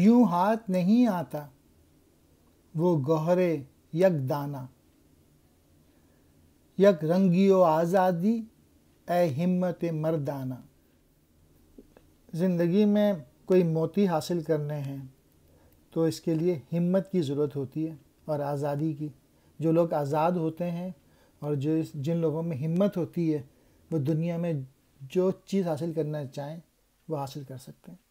यूं हाथ नहीं आता वो गहरे दाना यक रंगियो आज़ादी ए हिम्मत मर्दाना ज़िंदगी में कोई मोती हासिल करने हैं तो इसके लिए हिम्मत की ज़रूरत होती है और आज़ादी की जो लोग आज़ाद होते हैं और जो जिन लोगों में हिम्मत होती है वो दुनिया में जो चीज़ हासिल करना चाहें वो हासिल कर सकते हैं